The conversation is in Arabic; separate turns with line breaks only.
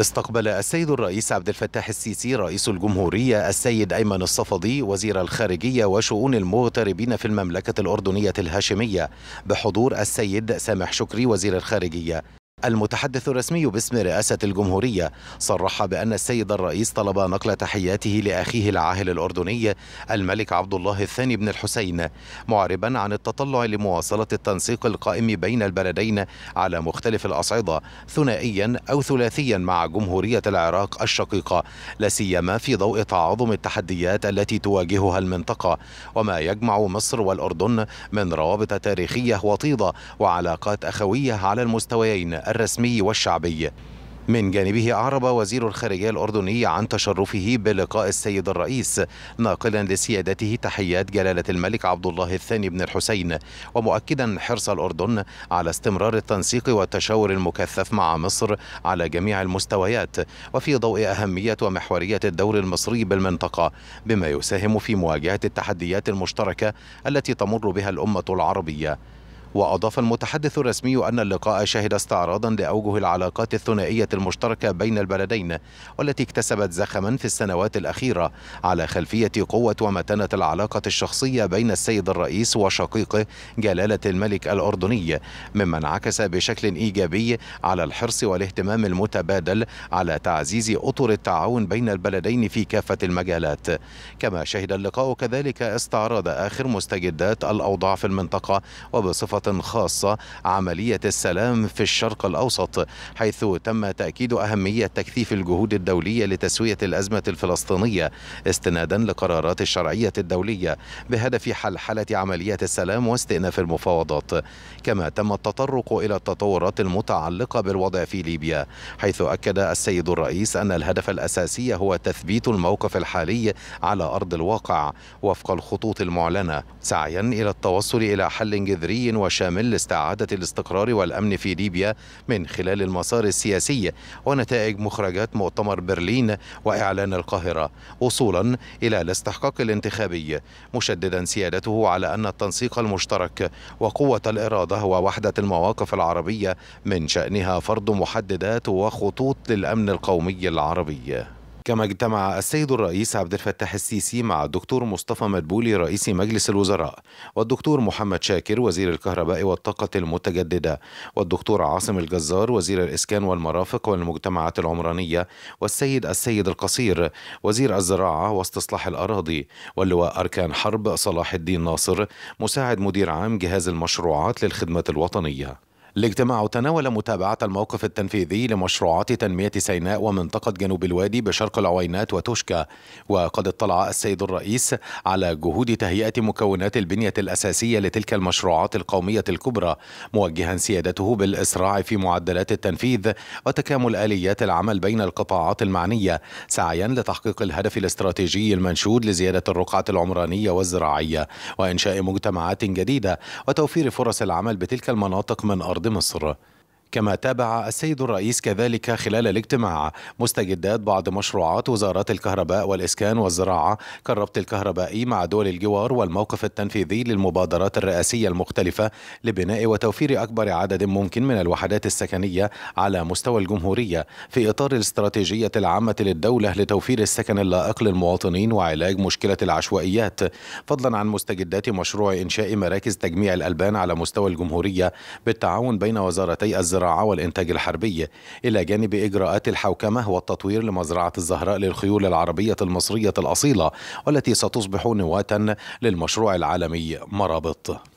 استقبل السيد الرئيس عبد الفتاح السيسي رئيس الجمهورية السيد أيمن الصفدي وزير الخارجية وشؤون المغتربين في المملكة الأردنية الهاشمية بحضور السيد سامح شكري وزير الخارجية المتحدث الرسمي باسم رئاسة الجمهورية صرح بأن السيد الرئيس طلب نقل تحياته لأخيه العاهل الأردني الملك عبد الله الثاني بن الحسين معربا عن التطلع لمواصلة التنسيق القائم بين البلدين على مختلف الأصعدة ثنائيا أو ثلاثيا مع جمهورية العراق الشقيقة لا سيما في ضوء تعاظم التحديات التي تواجهها المنطقة وما يجمع مصر والأردن من روابط تاريخية وطيدة وعلاقات أخوية على المستويين الرسمي والشعبي من جانبه أعرب وزير الخارجية الأردني عن تشرفه بلقاء السيد الرئيس ناقلا لسيادته تحيات جلالة الملك عبد الله الثاني بن الحسين ومؤكدا حرص الأردن على استمرار التنسيق والتشاور المكثف مع مصر على جميع المستويات وفي ضوء أهمية ومحورية الدور المصري بالمنطقة بما يساهم في مواجهة التحديات المشتركة التي تمر بها الأمة العربية وأضاف المتحدث الرسمي أن اللقاء شهد استعراضا لأوجه العلاقات الثنائية المشتركة بين البلدين والتي اكتسبت زخما في السنوات الأخيرة على خلفية قوة ومتانة العلاقة الشخصية بين السيد الرئيس وشقيقه جلالة الملك الأردني مما انعكس بشكل إيجابي على الحرص والاهتمام المتبادل على تعزيز أطر التعاون بين البلدين في كافة المجالات كما شهد اللقاء كذلك استعراض آخر مستجدات الأوضاع في المنطقة وبصفة خاصة عملية السلام في الشرق الأوسط حيث تم تأكيد أهمية تكثيف الجهود الدولية لتسوية الأزمة الفلسطينية استنادا لقرارات الشرعية الدولية بهدف حلحلة عملية السلام واستئناف المفاوضات كما تم التطرق إلى التطورات المتعلقة بالوضع في ليبيا حيث أكد السيد الرئيس أن الهدف الأساسي هو تثبيت الموقف الحالي على أرض الواقع وفق الخطوط المعلنة سعيا إلى التوصل إلى حل جذري الشامل لاستعادة الاستقرار والأمن في ليبيا من خلال المسار السياسي ونتائج مخرجات مؤتمر برلين وإعلان القاهرة وصولا إلى الاستحقاق الانتخابي مشددا سيادته على أن التنسيق المشترك وقوة الإرادة ووحدة المواقف العربية من شأنها فرض محددات وخطوط للأمن القومي العربي كما اجتمع السيد الرئيس عبد الفتاح السيسي مع الدكتور مصطفى مدبولي رئيس مجلس الوزراء والدكتور محمد شاكر وزير الكهرباء والطاقة المتجددة والدكتور عاصم الجزار وزير الإسكان والمرافق والمجتمعات العمرانية والسيد السيد القصير وزير الزراعة واستصلاح الأراضي واللواء أركان حرب صلاح الدين ناصر مساعد مدير عام جهاز المشروعات للخدمة الوطنية الاجتماع تناول متابعة الموقف التنفيذي لمشروعات تنمية سيناء ومنطقة جنوب الوادي بشرق العوينات وتوشكا وقد اطلع السيد الرئيس على جهود تهيئة مكونات البنية الأساسية لتلك المشروعات القومية الكبرى موجها سيادته بالإسراع في معدلات التنفيذ وتكامل آليات العمل بين القطاعات المعنية سعيا لتحقيق الهدف الاستراتيجي المنشود لزيادة الرقعة العمرانية والزراعية وإنشاء مجتمعات جديدة وتوفير فرص العمل بتلك المناطق من أرض يستخدمها كما تابع السيد الرئيس كذلك خلال الاجتماع مستجدات بعض مشروعات وزارات الكهرباء والإسكان والزراعة كالربط الكهربائي مع دول الجوار والموقف التنفيذي للمبادرات الرئاسية المختلفة لبناء وتوفير أكبر عدد ممكن من الوحدات السكنية على مستوى الجمهورية في إطار الاستراتيجية العامة للدولة لتوفير السكن اللائق للمواطنين وعلاج مشكلة العشوائيات فضلا عن مستجدات مشروع إنشاء مراكز تجميع الألبان على مستوى الجمهورية بالتعاون بين وزارتي الزراعة الزراعة والإنتاج الحربي إلى جانب إجراءات الحوكمة والتطوير لمزرعة الزهراء للخيول العربية المصرية الأصيلة والتي ستصبح نواة للمشروع العالمي مرابط